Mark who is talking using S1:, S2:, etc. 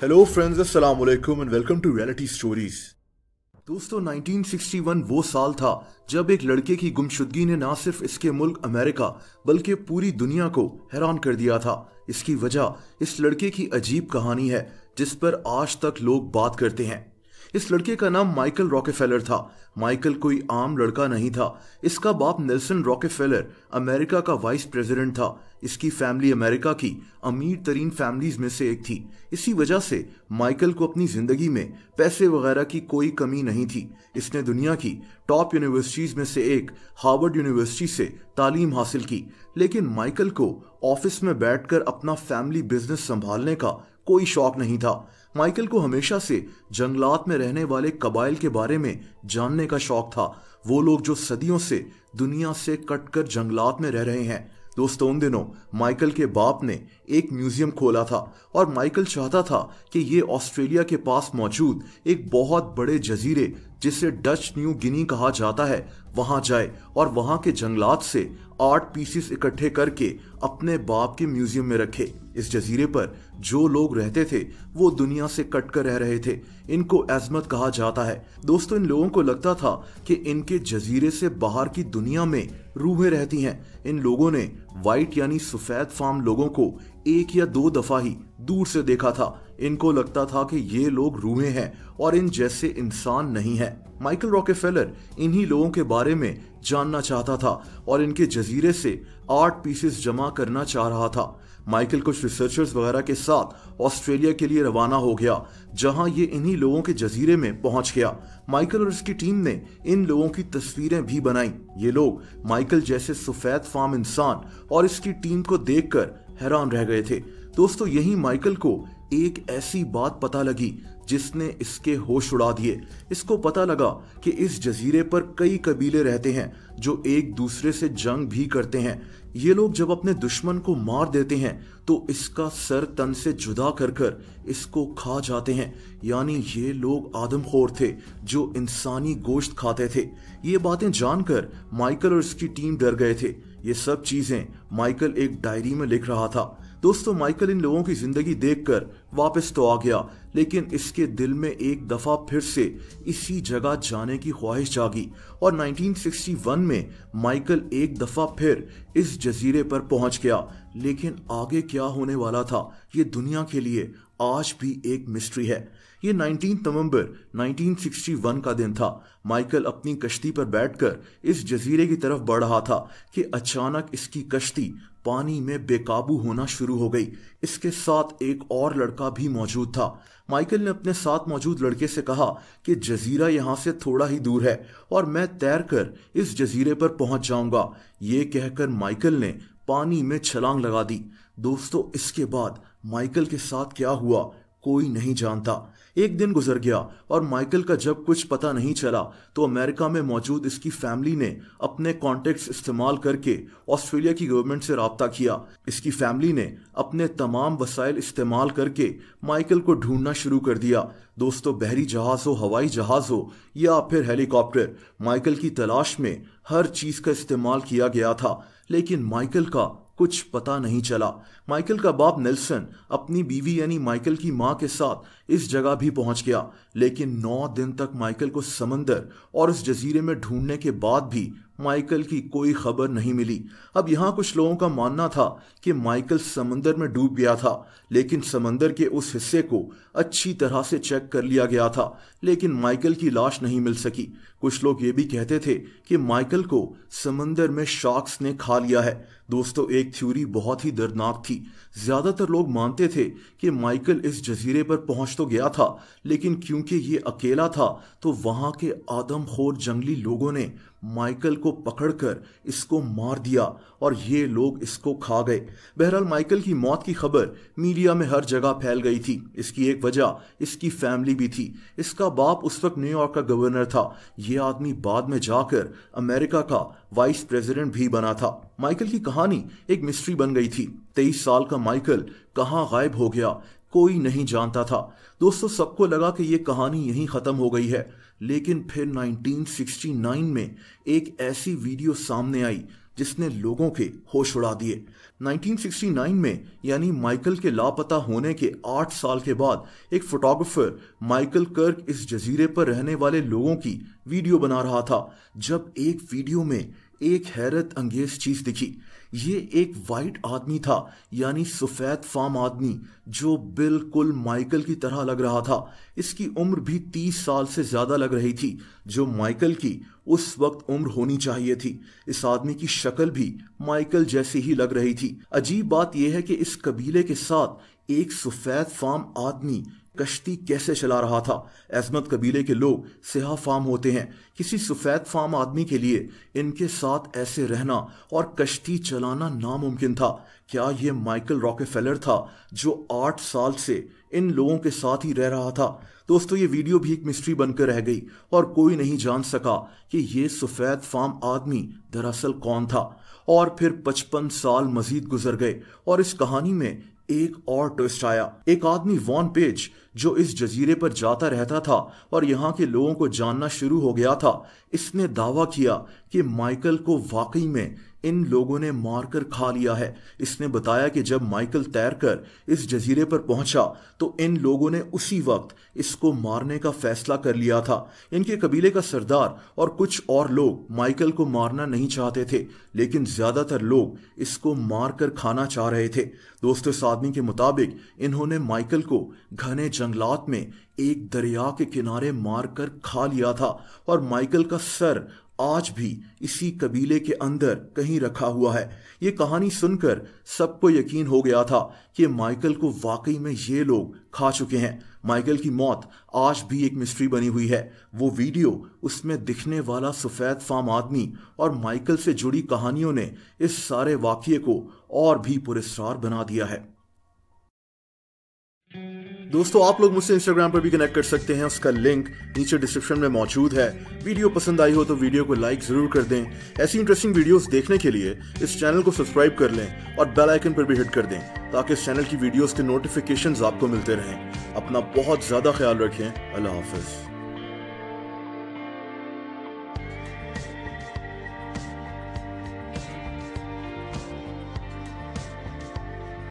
S1: hello friends अस्सलाम वालेकुम and welcome to reality stories दोस्तों 1961 वो साल था जब एक लड़के की गुमशुदगी ने ना सिर्फ इसके मुल्क अमेरिका बल्कि पूरी दुनिया को हैरान कर दिया था इसकी वजह इस लड़के की अजीब कहानी है जिस पर आज तक लोग बात करते हैं इस लड़के का नाम माइकल रॉकेफेलर था माइकल कोई आम लड़का नहीं था इसका बाप नेल्सन रॉकेफेलर अमेरिका का वाइस प्रेसिडेंट था इसकी फैमिली अमेरिका की अमीर तरीन फैमिलीज में से एक थी इसी वजह से माइकल को अपनी ज़िंदगी में पैसे वगैरह की कोई कमी नहीं थी इसने दुनिया की टॉप यूनिवर्सिटीज़ में से एक हार्वर्ड यूनिवर्सिटी से तालीम हासिल की लेकिन माइकल को ऑफिस में बैठकर अपना फैमिली बिजनेस संभालने का कोई शौक नहीं था माइकल को हमेशा से जंगलात में रहने वाले कबाइल के बारे में जानने का शौक था वो लोग जो सदियों से दुनिया से कटकर जंगलात में रह रहे हैं दोस्तों उन दिनों माइकल के बाप ने एक म्यूजियम खोला था और माइकल चाहता था कि ये ऑस्ट्रेलिया के पास मौजूद एक बहुत बड़े जजीरे जिसे डच न्यू गिनी कहा जाता है वहां जाए और वहां के जंगलात से आर्ट पीसेस इकट्ठे करके अपने बाप के म्यूजियम में रखे इस जजीरे पर जो लोग रहते थे वो दुनिया से कट कर रह रहे थे इनको अजमत कहा जाता है दोस्तों इन लोगों को लगता था कि इनके जजीरे से बाहर की दुनिया में रूहें रहती हैं इन लोगों ने व्हाइट यानी सफेद फार्म लोगों को एक या दो दफा ही दूर से देखा था इनको लगता था कि ये लोग रूहे हैं और इन जैसे इंसान नहीं है माइकल रॉकेफेलर इन्हीं लोगों के बारे में जानना चाहता था और इनके जजीरे से आर्ट पीसेस जमा करना चाह रहा था माइकल कुछ रिसर्चर्स वगैरह के साथ ऑस्ट्रेलिया के लिए रवाना हो गया जहां ये इन्हीं लोगों के जजीरे में पहुंच गया माइकल और इसकी टीम ने इन लोगों की तस्वीरें भी बनाई ये लोग माइकल जैसे सफेद फार्म इंसान और इसकी टीम को देखकर हैरान रह गए थे दोस्तों यही माइकल को एक ऐसी बात पता लगी जिसने इसके होश उड़ा दिए इसको पता लगा कि इस जजीरे पर कई कबीले रहते हैं जो एक दूसरे से जंग भी करते हैं ये लोग जब अपने दुश्मन को मार देते हैं तो इसका सर तन से जुदा कर कर इसको खा जाते हैं यानी ये लोग आदमखोर थे जो इंसानी गोश्त खाते थे ये बातें जानकर माइकल और इसकी टीम डर गए थे ये सब चीजें माइकल एक डायरी में लिख रहा था दोस्तों माइकल इन लोगों की जिंदगी देखकर वापस तो आ गया लेकिन इसके दिल में एक दफा फिर से इसी जगह जाने की ख्वाहिश जागी और 1961 में माइकल एक दफा फिर इस जजीरे पर पहुंच गया लेकिन आगे क्या होने वाला था ये दुनिया के लिए आज भी एक मिस्ट्री है ये 19 नवंबर 1961 का दिन था माइकल अपनी कश्ती पर बैठकर इस जजीरे की तरफ बढ़ रहा था कि अचानक इसकी कश्ती पानी में बेकाबू होना शुरू हो गई इसके साथ एक और लड़का भी मौजूद था माइकल ने अपने साथ मौजूद लड़के से कहा कि जजीरा यहाँ से थोड़ा ही दूर है और मैं तैरकर इस जजीरे पर पहुंच जाऊंगा ये कहकर माइकल ने पानी में छलांग लगा दी दोस्तों इसके बाद माइकल के साथ क्या हुआ कोई नहीं जानता एक दिन गुजर गया और माइकल का जब कुछ पता नहीं चला तो अमेरिका में मौजूद इसकी फैमिली ने अपने कॉन्टेक्ट इस्तेमाल करके ऑस्ट्रेलिया की गवर्नमेंट से रबता किया इसकी फैमिली ने अपने तमाम वसाइल इस्तेमाल करके माइकल को ढूंढना शुरू कर दिया दोस्तों बहरी जहाज हो हवाई जहाज हो या फिर हेलीकॉप्टर माइकल की तलाश में हर चीज़ का इस्तेमाल किया गया था लेकिन माइकल का कुछ पता नहीं चला माइकल का बाप नेल्सन अपनी बीवी यानी माइकल की मां के साथ इस जगह भी पहुंच गया लेकिन नौ दिन तक माइकल को समंदर और उस जजीरे में ढूंढने के बाद भी माइकल की कोई खबर नहीं मिली अब यहाँ कुछ लोगों का मानना था कि माइकल समंदर में डूब गया था लेकिन समंदर के उस हिस्से को अच्छी तरह से चेक कर लिया गया था लेकिन माइकल की लाश नहीं मिल सकी कुछ लोग ये भी कहते थे कि माइकल को समंदर में शार्क्स ने खा लिया है दोस्तों एक थ्योरी बहुत ही दर्दनाक थी ज़्यादातर लोग मानते थे कि माइकल इस जजीरे पर पहुंच तो गया था लेकिन क्योंकि ये अकेला था तो वहाँ के आदमखोर जंगली लोगों ने माइकल को पकड़कर इसको मार दिया और ये लोग इसको खा गए बहरहाल माइकल की मौत की खबर मीडिया में हर जगह फैल गई थी इसकी एक वजह इसकी फैमिली भी थी इसका बाप उस वक्त न्यूयॉर्क का गवर्नर था ये आदमी बाद में जाकर अमेरिका का वाइस प्रेसिडेंट भी बना था माइकल की कहानी एक मिस्ट्री बन गई थी तेईस साल का माइकल कहाँ गायब हो गया कोई नहीं जानता था दोस्तों सबको लगा कि ये कहानी यहीं ख़त्म हो गई है लेकिन फिर 1969 में एक ऐसी वीडियो सामने आई जिसने लोगों के होश उड़ा दिए 1969 में यानी माइकल के लापता होने के आठ साल के बाद एक फोटोग्राफर माइकल कर्क इस जजीरे पर रहने वाले लोगों की वीडियो बना रहा था जब एक वीडियो में एक हैरत अंगेज चीज दिखी ये एक वाइट आदमी था यानी सफ़ेद फाम आदमी जो बिल्कुल माइकल की तरह लग रहा था इसकी उम्र भी तीस साल से ज़्यादा लग रही थी जो माइकल की उस वक्त उम्र होनी चाहिए थी इस आदमी की शक्ल भी माइकल जैसी ही लग रही थी अजीब बात यह है कि इस कबीले के साथ एक सफेद फार्म आदमी कश्ती कैसे चला रहा था अजमत कबीले के लोग सिहा फार्म होते हैं किसी सफ़ेद फार्म आदमी के लिए इनके साथ ऐसे रहना और कश्ती चलाना नामुमकिन था क्या यह माइकल रॉकेफेलर था जो आठ साल से इन लोगों के साथ ही रह रहा था दोस्तों ये वीडियो भी एक मिस्ट्री बनकर रह गई और कोई नहीं जान सका कि ये सफ़ेद फार्म आदमी दरअसल कौन था और फिर पचपन साल मजीद गुजर गए और इस कहानी में एक और ट्विस्ट आया एक आदमी वॉन पेज जो इस जजीरे पर जाता रहता था और यहाँ के लोगों को जानना शुरू हो गया था इसने दावा किया कि माइकल को वाकई में इन लोगों ने मारकर खा लिया है इसने बताया कि जब माइकल तैरकर इस जजीरे पर पहुंचा तो इन लोगों ने उसी वक्त इसको मारने का फैसला कर लिया था इनके कबीले का सरदार और कुछ और लोग माइकल को मारना नहीं चाहते थे लेकिन ज़्यादातर लोग इसको मारकर खाना चाह रहे थे दोस्तों इस आदमी के मुताबिक इन्होंने माइकल को घने जंग जंगलात में एक दरिया के किनारे मारकर खा लिया था और माइकल का सर आज भी इसी कबीले के अंदर कहीं रखा हुआ है ये कहानी सुनकर सबको यकीन हो गया था कि माइकल को वाकई में ये लोग खा चुके हैं माइकल की मौत आज भी एक मिस्ट्री बनी हुई है वो वीडियो उसमें दिखने वाला सफ़ेद फाम आदमी और माइकल से जुड़ी कहानियों ने इस सारे वाक्य को और भी पुरस्कार बना दिया है दोस्तों आप लोग मुझसे इंस्टाग्राम पर भी कनेक्ट कर सकते हैं उसका लिंक नीचे डिस्क्रिप्शन में मौजूद है वीडियो पसंद आई हो तो वीडियो को लाइक जरूर कर दें ऐसी इंटरेस्टिंग वीडियोस देखने के लिए इस चैनल को सब्सक्राइब कर लें और बेल आइकन पर भी हिट कर दें ताकि इस चैनल की वीडियोस के नोटिफिकेशंस आपको मिलते रहें अपना बहुत ज़्यादा ख्याल रखें अल्लाह हाफिज़